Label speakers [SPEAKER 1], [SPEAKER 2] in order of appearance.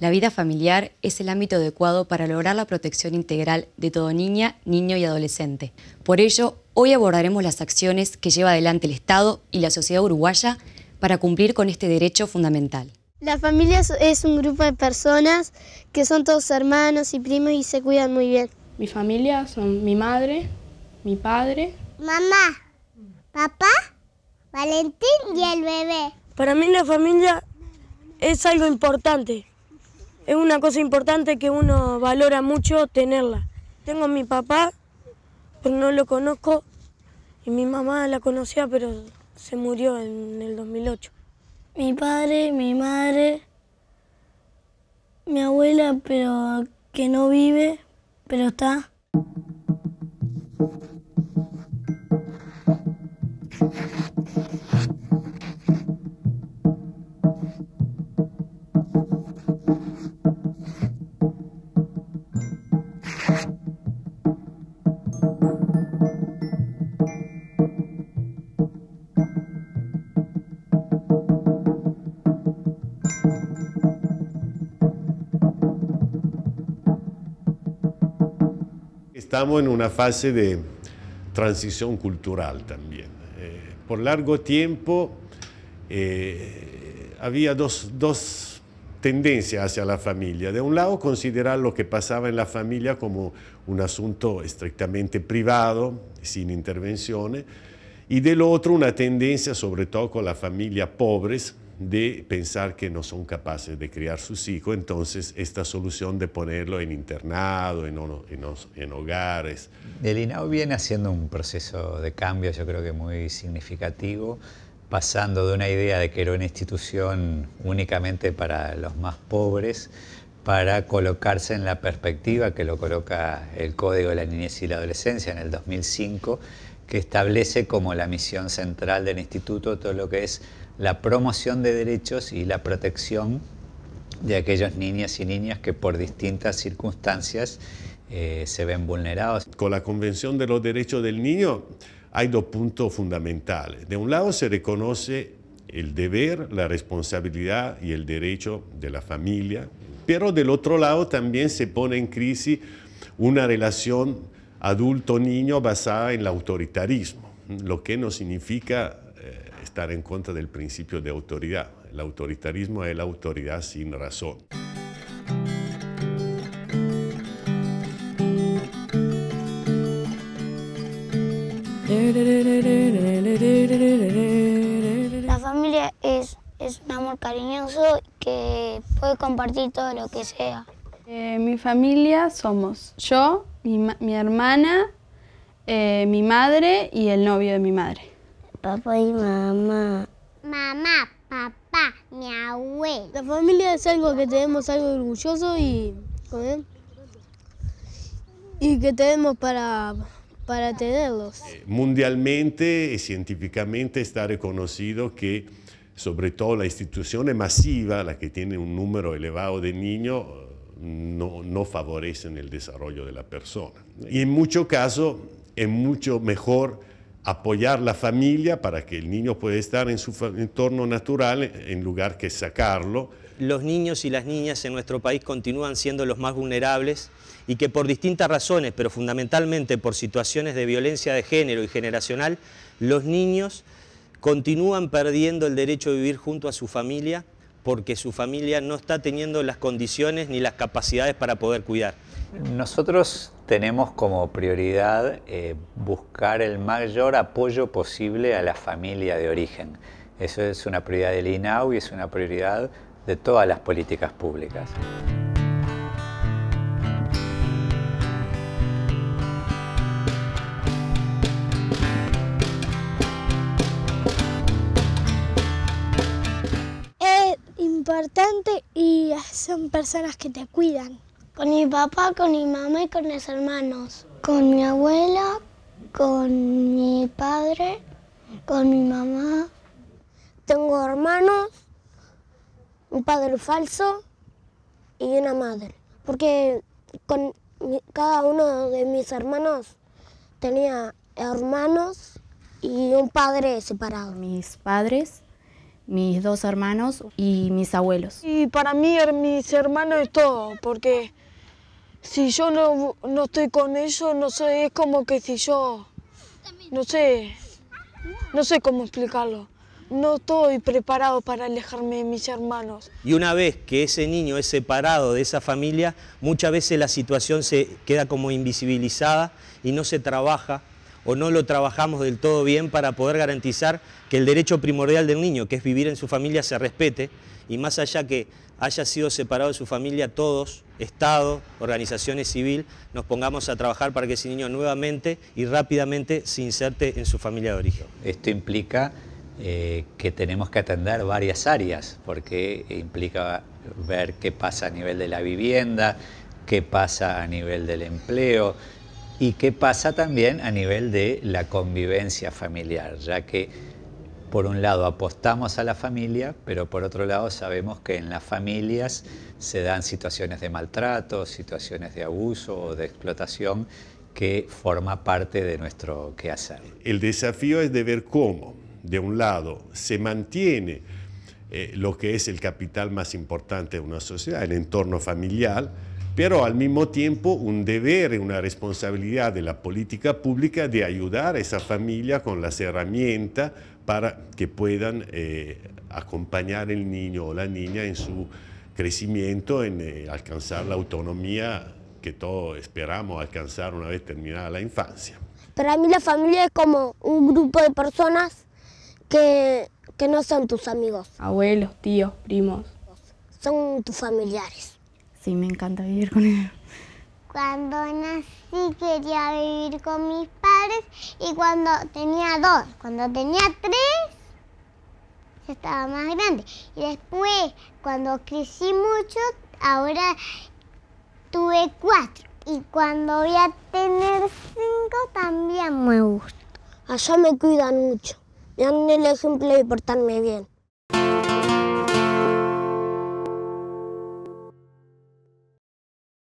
[SPEAKER 1] La vida familiar es el ámbito adecuado para lograr la protección integral de todo niña, niño y adolescente. Por ello, hoy abordaremos las acciones que lleva adelante el Estado y la sociedad uruguaya para cumplir con este derecho fundamental.
[SPEAKER 2] La familia es un grupo de personas que son todos hermanos y primos y se cuidan muy bien. Mi familia son mi madre, mi padre, mamá, papá, Valentín y el bebé. Para mí la familia es algo importante es una cosa importante que uno valora mucho tenerla. Tengo a mi papá, pero no lo conozco, y mi mamá la conocía, pero se murió en el 2008. Mi padre, mi madre, mi abuela, pero que no vive, pero está.
[SPEAKER 3] estamos en una fase de transición cultural también. Eh, por largo tiempo eh, había dos, tendencias hacia la familia. De un lado, considerar lo que pasaba en la familia como un asunto estrictamente privado, sin intervención, y del otro una tendencia, sobre todo con la familia pobres, de pensar que no son capaces de criar sus hijos, entonces esta solución de ponerlo en internado, en, en, hogares.
[SPEAKER 1] El INAO viene haciendo un proceso de cambio, yo creo que muy significativo, pasando de una idea de que era una institución únicamente para los más pobres, para colocarse en la perspectiva que lo coloca el Código de la Niñez y la Adolescencia en el 2005, que establece como la misión central del instituto todo lo que es la promoción de derechos y la protección de aquellos niñas y niños que por distintas circunstancias eh, se ven vulnerados. Con la
[SPEAKER 3] Convención de los Derechos del Niño hay dos puntos fundamentales. De un lado se reconoce el deber, la responsabilidad y el derecho de la familia, pero del otro lado también se pone en crisis una relación adulto-niño basada en el autoritarismo, lo que no significa estar en contra del principio de autoridad. El autoritarismo es la autoridad sin razón.
[SPEAKER 2] La familia es, es un amor cariñoso que puede compartir todo lo que sea. Eh, mi familia somos yo, mi, hermana, eh, mi madre y el novio de mi madre papá y mamá. Mamá, papá, mi abuelo. La familia es algo que tenemos algo orgulloso y, y que tenemos para, para tenerlos. Eh,
[SPEAKER 3] mundialmente y científicamente está reconocido que sobre todo la institución masiva, la que tiene un número elevado de niños, no, no favorecen el desarrollo de la persona. Y en muchos casos es mucho mejor apoyar la familia para que el niño pueda estar en su entorno natural en lugar que sacarlo.
[SPEAKER 2] Los niños y las niñas en nuestro país continúan siendo los más vulnerables y que por distintas razones, pero fundamentalmente por situaciones de violencia de género y generacional, los niños continúan perdiendo el derecho de vivir junto a su familia porque su familia no está teniendo las condiciones ni las capacidades para poder cuidar.
[SPEAKER 1] Nosotros tenemos como prioridad eh, buscar el mayor apoyo posible a la familia de origen. Eso es una prioridad del INAU y es una prioridad de todas las políticas públicas.
[SPEAKER 2] y son personas que te cuidan. Con mi papá, con mi mamá y con mis hermanos. Con mi abuela, con mi padre, con mi mamá. Tengo hermanos, un padre falso y una madre. Porque con cada uno de mis hermanos tenía hermanos y un padre separado. Mis padres mis dos hermanos y mis abuelos. Y para mí mis hermanos es todo, porque si yo no, no estoy con ellos, no sé, es como que si yo, no sé, no sé cómo explicarlo. No estoy preparado para alejarme de mis hermanos. Y una vez que ese niño es separado de esa familia, muchas veces la situación se queda como invisibilizada y no se trabaja o no lo trabajamos del todo bien para poder garantizar que el derecho primordial del niño, que es vivir en su familia, se respete y más allá que haya sido separado de su familia todos, Estado, organizaciones civil, nos pongamos a trabajar para que ese niño nuevamente y rápidamente se inserte en su familia de origen. Esto
[SPEAKER 1] implica eh, que tenemos que atender varias áreas, porque implica ver qué pasa a nivel de la vivienda, qué pasa a nivel del empleo, y qué pasa también a nivel de la convivencia familiar, ya que por un lado apostamos a la familia, pero por otro lado sabemos que en las familias se dan situaciones de maltrato, situaciones de abuso o de explotación que forma
[SPEAKER 3] parte de nuestro quehacer. El desafío es de ver cómo, de un lado, se mantiene eh, lo que es el capital más importante de una sociedad, el entorno familiar, pero al mismo tiempo un deber y una responsabilidad de la política pública de ayudar a esa familia con las herramientas para que puedan eh, acompañar el niño o la niña en su crecimiento, en eh, alcanzar la autonomía que todos esperamos alcanzar una vez terminada la infancia.
[SPEAKER 2] Para mí la familia es como un grupo de personas que no son tus amigos. Abuelos, tíos, primos. Son tus familiares.
[SPEAKER 1] Sí, me encanta vivir con ellos.
[SPEAKER 2] Cuando nací quería vivir con mis padres y cuando tenía dos, cuando tenía tres, estaba más grande. Y después, cuando crecí mucho, ahora tuve cuatro. Y cuando voy a tener cinco, también me gusta. Allá me cuidan mucho. Me dan el ejemplo de portarme bien.